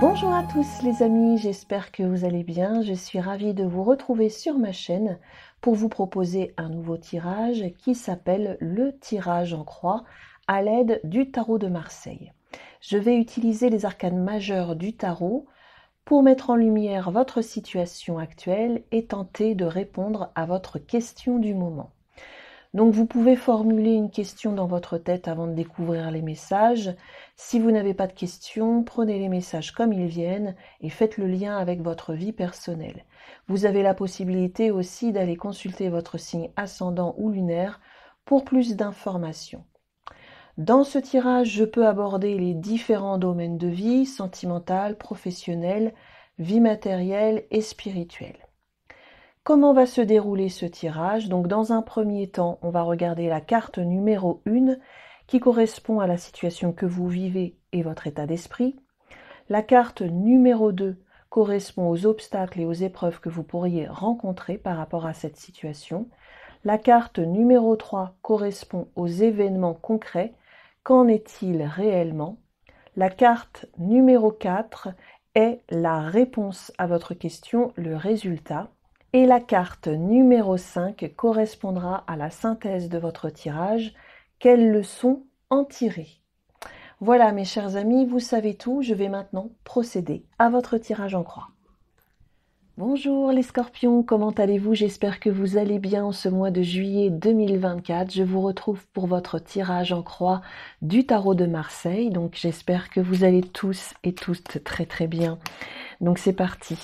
Bonjour à tous les amis, j'espère que vous allez bien. Je suis ravie de vous retrouver sur ma chaîne pour vous proposer un nouveau tirage qui s'appelle le tirage en croix à l'aide du tarot de Marseille. Je vais utiliser les arcanes majeures du tarot pour mettre en lumière votre situation actuelle et tenter de répondre à votre question du moment. Donc vous pouvez formuler une question dans votre tête avant de découvrir les messages. Si vous n'avez pas de questions, prenez les messages comme ils viennent et faites le lien avec votre vie personnelle. Vous avez la possibilité aussi d'aller consulter votre signe ascendant ou lunaire pour plus d'informations. Dans ce tirage, je peux aborder les différents domaines de vie, sentimental, professionnel, vie matérielle et spirituelle. Comment va se dérouler ce tirage Donc dans un premier temps, on va regarder la carte numéro 1 qui correspond à la situation que vous vivez et votre état d'esprit. La carte numéro 2 correspond aux obstacles et aux épreuves que vous pourriez rencontrer par rapport à cette situation. La carte numéro 3 correspond aux événements concrets Qu'en est-il réellement La carte numéro 4 est la réponse à votre question, le résultat. Et la carte numéro 5 correspondra à la synthèse de votre tirage. Quelles leçons en tirer Voilà mes chers amis, vous savez tout, je vais maintenant procéder à votre tirage en croix. Bonjour les scorpions, comment allez-vous J'espère que vous allez bien en ce mois de juillet 2024. Je vous retrouve pour votre tirage en croix du tarot de Marseille. Donc j'espère que vous allez tous et toutes très très bien. Donc c'est parti,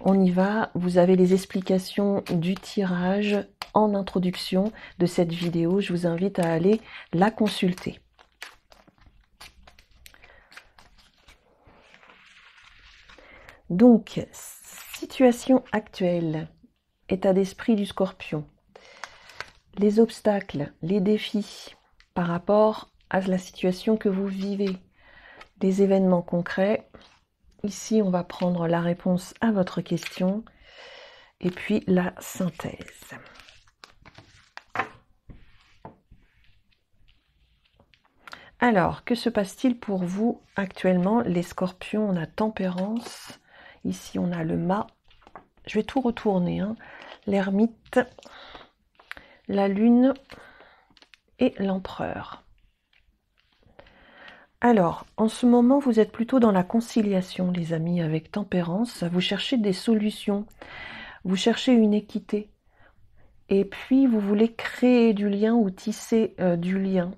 on y va. Vous avez les explications du tirage en introduction de cette vidéo. Je vous invite à aller la consulter. Donc, Situation actuelle. État d'esprit du scorpion. Les obstacles, les défis par rapport à la situation que vous vivez. Des événements concrets. Ici, on va prendre la réponse à votre question et puis la synthèse. Alors, que se passe-t-il pour vous actuellement Les scorpions, on a tempérance. Ici, on a le mât. Je vais tout retourner. Hein. L'ermite, la lune et l'empereur. Alors, en ce moment, vous êtes plutôt dans la conciliation, les amis, avec tempérance. Vous cherchez des solutions, vous cherchez une équité. Et puis, vous voulez créer du lien ou tisser euh, du lien,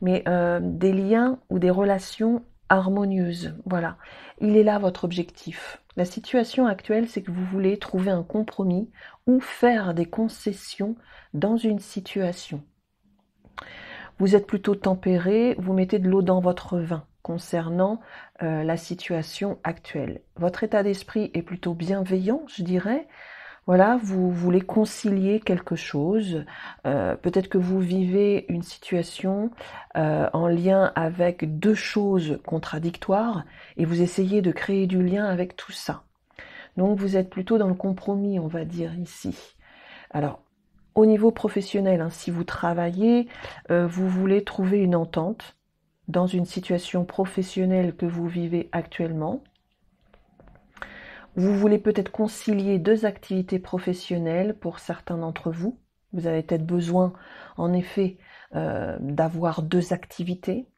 mais euh, des liens ou des relations harmonieuse. Voilà, il est là votre objectif. La situation actuelle, c'est que vous voulez trouver un compromis ou faire des concessions dans une situation. Vous êtes plutôt tempéré, vous mettez de l'eau dans votre vin concernant euh, la situation actuelle. Votre état d'esprit est plutôt bienveillant, je dirais voilà, vous voulez concilier quelque chose, euh, peut-être que vous vivez une situation euh, en lien avec deux choses contradictoires et vous essayez de créer du lien avec tout ça. Donc vous êtes plutôt dans le compromis, on va dire ici. Alors, au niveau professionnel, hein, si vous travaillez, euh, vous voulez trouver une entente dans une situation professionnelle que vous vivez actuellement. Vous voulez peut-être concilier deux activités professionnelles pour certains d'entre vous. Vous avez peut-être besoin, en effet, euh, d'avoir deux activités.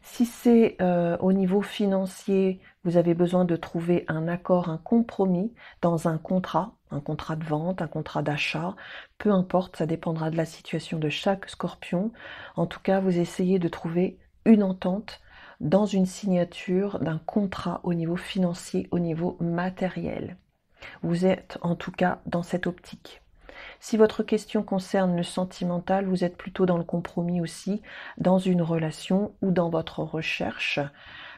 Si c'est euh, au niveau financier, vous avez besoin de trouver un accord, un compromis dans un contrat, un contrat de vente, un contrat d'achat, peu importe, ça dépendra de la situation de chaque scorpion. En tout cas, vous essayez de trouver une entente dans une signature d'un contrat au niveau financier, au niveau matériel. Vous êtes en tout cas dans cette optique. Si votre question concerne le sentimental, vous êtes plutôt dans le compromis aussi, dans une relation ou dans votre recherche,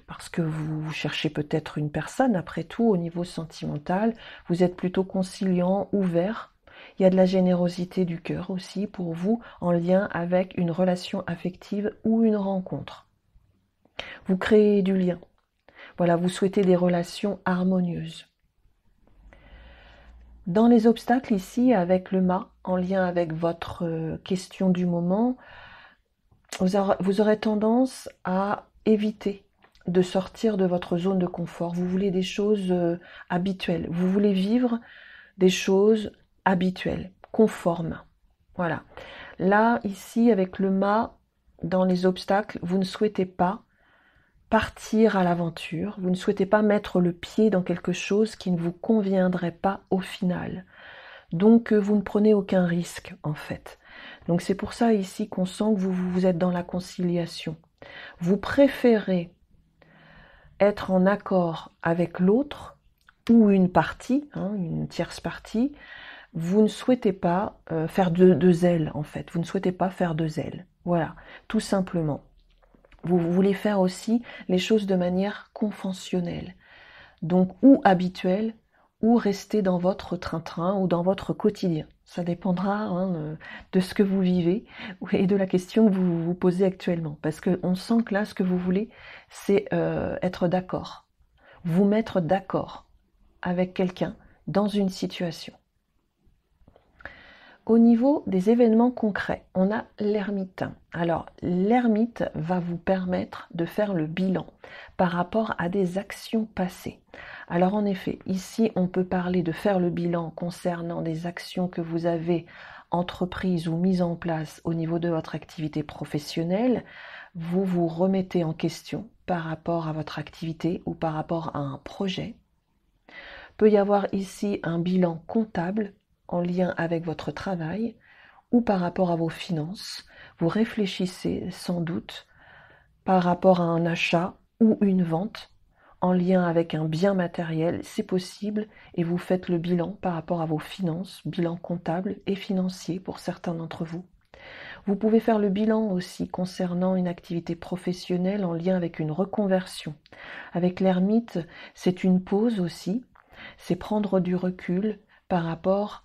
parce que vous cherchez peut-être une personne, après tout, au niveau sentimental, vous êtes plutôt conciliant, ouvert. Il y a de la générosité du cœur aussi pour vous en lien avec une relation affective ou une rencontre. Vous créez du lien. Voilà, vous souhaitez des relations harmonieuses. Dans les obstacles ici, avec le mât, en lien avec votre euh, question du moment, vous aurez, tendance à éviter de sortir de votre zone de confort. Vous voulez des choses euh, habituelles. Vous voulez vivre des choses habituelles, conformes. Voilà. Là, ici, avec le mât, dans les obstacles, vous ne souhaitez pas partir à l'aventure, vous ne souhaitez pas mettre le pied dans quelque chose qui ne vous conviendrait pas au final. Donc euh, vous ne prenez aucun risque en fait. Donc c'est pour ça ici qu'on sent que vous, vous êtes dans la conciliation. Vous préférez être en accord avec l'autre ou une partie, hein, une tierce partie, vous ne souhaitez pas euh, faire de, de zèle en fait, vous ne souhaitez pas faire de zèle. Voilà, tout simplement. Vous voulez faire aussi les choses de manière conventionnelle. Donc ou habituelle, ou rester dans votre train-train ou dans votre quotidien. Ça dépendra hein, euh, de ce que vous vivez et de la question que vous vous posez actuellement. Parce qu'on sent que là, ce que vous voulez, c'est euh, être d'accord. Vous mettre d'accord avec quelqu'un dans une situation. Au niveau des événements concrets, on a l'ermite. Alors, l'ermite va vous permettre de faire le bilan par rapport à des actions passées. Alors, en effet, ici, on peut parler de faire le bilan concernant des actions que vous avez entreprises ou mises en place au niveau de votre activité professionnelle. Vous vous remettez en question par rapport à votre activité ou par rapport à un projet. Peut y avoir ici un bilan comptable en lien avec votre travail ou par rapport à vos finances, vous réfléchissez sans doute par rapport à un achat ou une vente en lien avec un bien matériel, c'est possible, et vous faites le bilan par rapport à vos finances, bilan comptable et financier pour certains d'entre vous. Vous pouvez faire le bilan aussi concernant une activité professionnelle en lien avec une reconversion. Avec l'ermite, c'est une pause aussi, c'est prendre du recul par rapport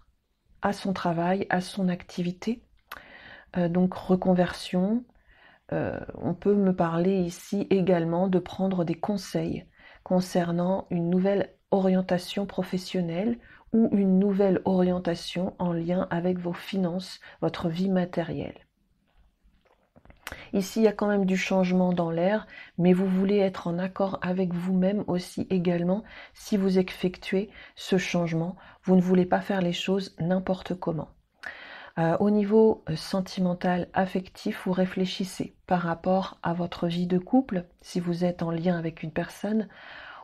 à son travail, à son activité. Euh, donc reconversion, euh, on peut me parler ici également de prendre des conseils concernant une nouvelle orientation professionnelle ou une nouvelle orientation en lien avec vos finances, votre vie matérielle. Ici, il y a quand même du changement dans l'air, mais vous voulez être en accord avec vous-même aussi également si vous effectuez ce changement. Vous ne voulez pas faire les choses n'importe comment. Euh, au niveau euh, sentimental, affectif, vous réfléchissez par rapport à votre vie de couple, si vous êtes en lien avec une personne,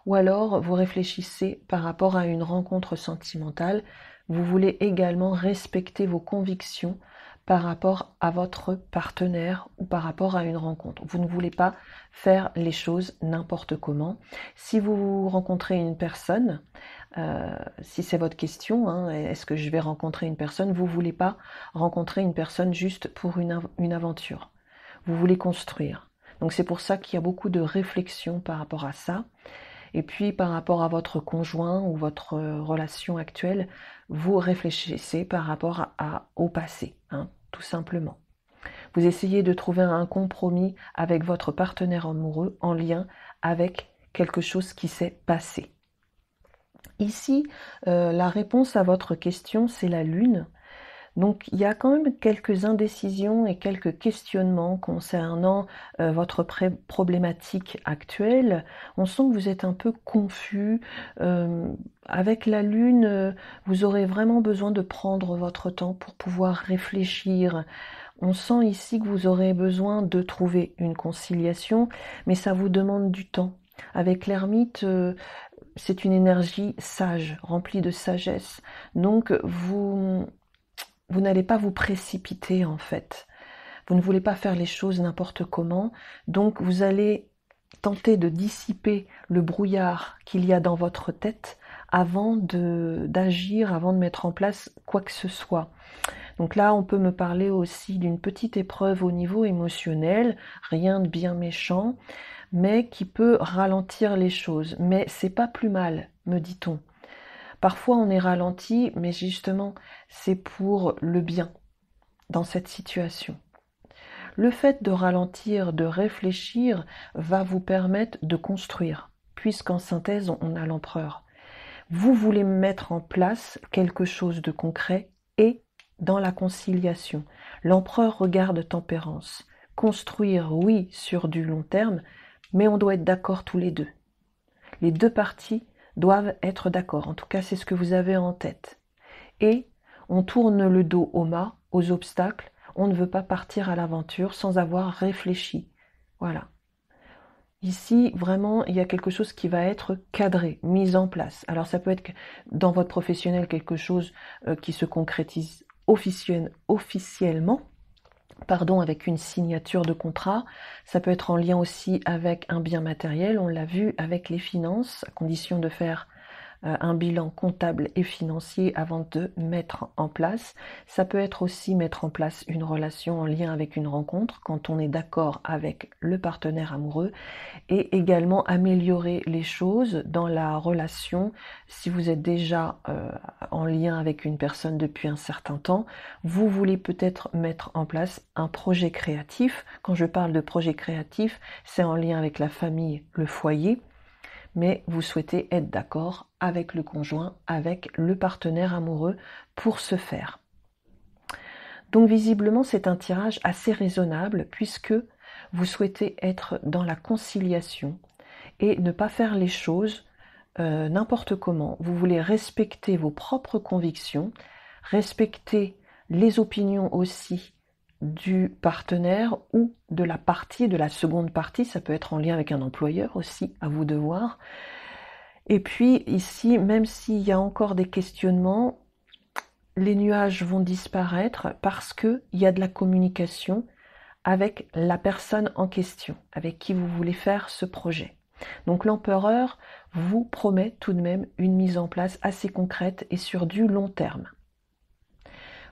ou alors vous réfléchissez par rapport à une rencontre sentimentale. Vous voulez également respecter vos convictions, par rapport à votre partenaire ou par rapport à une rencontre. Vous ne voulez pas faire les choses n'importe comment. Si vous rencontrez une personne, euh, si c'est votre question, hein, est-ce que je vais rencontrer une personne, vous ne voulez pas rencontrer une personne juste pour une, aventure. Vous voulez construire. Donc c'est pour ça qu'il y a beaucoup de réflexion par rapport à ça. Et puis par rapport à votre conjoint ou votre relation actuelle, vous réfléchissez par rapport au passé. Hein tout simplement. Vous essayez de trouver un compromis avec votre partenaire amoureux en lien avec quelque chose qui s'est passé. Ici, euh, la réponse à votre question, c'est la lune. Donc il y a quand même quelques indécisions et quelques questionnements concernant euh, votre problématique actuelle. On sent que vous êtes un peu confus. Euh, avec la Lune, euh, vous aurez vraiment besoin de prendre votre temps pour pouvoir réfléchir. On sent ici que vous aurez besoin de trouver une conciliation, mais ça vous demande du temps. Avec l'ermite, c'est une énergie sage, remplie de sagesse. Donc vous vous n'allez pas vous précipiter en fait. Vous ne voulez pas faire les choses n'importe comment. Donc vous allez tenter de dissiper le brouillard qu'il y a dans votre tête avant d'agir, avant de mettre en place quoi que ce soit. Donc là, on peut me parler aussi d'une petite épreuve au niveau émotionnel, rien de bien méchant, mais qui peut ralentir les choses. Mais c'est pas plus mal, me dit-on. Parfois on est ralenti, mais justement c'est pour le bien dans cette situation. Le fait de ralentir, de réfléchir, va vous permettre de construire, puisqu'en synthèse on a l'empereur. Vous voulez mettre en place quelque chose de concret et dans la conciliation. L'empereur regarde tempérance. Construire, oui, sur du long terme, mais on doit être d'accord tous les deux. Les deux parties doivent être d'accord. En tout cas, c'est ce que vous avez en tête. Et on tourne le dos au mât, aux obstacles. On ne veut pas partir à l'aventure sans avoir réfléchi. Voilà. Ici, vraiment, il y a quelque chose qui va être cadré, mis en place. Alors, ça peut être dans votre professionnel quelque chose euh, qui se concrétise officiellement, pardon, avec une signature de contrat. Ça peut être en lien aussi avec un bien matériel, on l'a vu avec les finances, à condition de faire euh, un bilan comptable et financier avant de mettre en place. Ça peut être aussi mettre en place une relation en lien avec une rencontre quand on est d'accord avec le partenaire amoureux et également améliorer les choses dans la relation si vous êtes déjà euh, en lien avec une personne depuis un certain temps. Vous voulez peut-être mettre en place un projet créatif. Quand je parle de projet créatif, c'est en lien avec la famille, le foyer, mais vous souhaitez être d'accord avec le conjoint, avec le partenaire amoureux pour ce faire. Donc visiblement, c'est un tirage assez raisonnable puisque vous souhaitez être dans la conciliation et ne pas faire les choses euh, n'importe comment. Vous voulez respecter vos propres convictions, respecter les opinions aussi du partenaire ou de la partie, de la seconde partie, ça peut être en lien avec un employeur aussi, à vous de voir, et puis ici, même s'il y a encore des questionnements, les nuages vont disparaître parce qu'il y a de la communication avec la personne en question, avec qui vous voulez faire ce projet. Donc l'empereur vous promet tout de même une mise en place assez concrète et sur du long terme.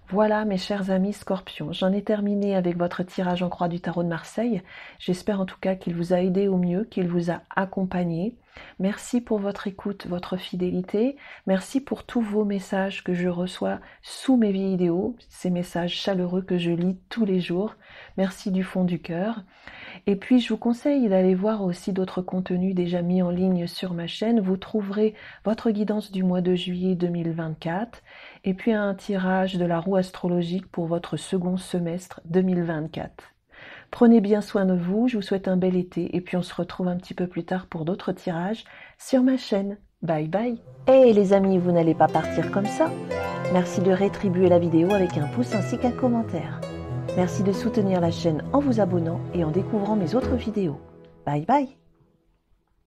Voilà, mes chers amis scorpions, j'en ai terminé avec votre tirage en croix du tarot de Marseille. J'espère en tout cas qu'il vous a aidé au mieux, qu'il vous a accompagné. Merci pour votre écoute, votre fidélité. Merci pour tous vos messages que je reçois sous mes vidéos, ces messages chaleureux que je lis tous les jours. Merci du fond du cœur. Et puis, je vous conseille d'aller voir aussi d'autres contenus déjà mis en ligne sur ma chaîne. Vous trouverez votre guidance du mois de juillet 2024 et puis un tirage de la roue astrologique pour votre second semestre 2024. Prenez bien soin de vous, je vous souhaite un bel été et puis on se retrouve un petit peu plus tard pour d'autres tirages sur ma chaîne. Bye bye Et eh, les amis, vous n'allez pas partir comme ça Merci de rétribuer la vidéo avec un pouce ainsi qu'un commentaire. Merci de soutenir la chaîne en vous abonnant et en découvrant mes autres vidéos. Bye bye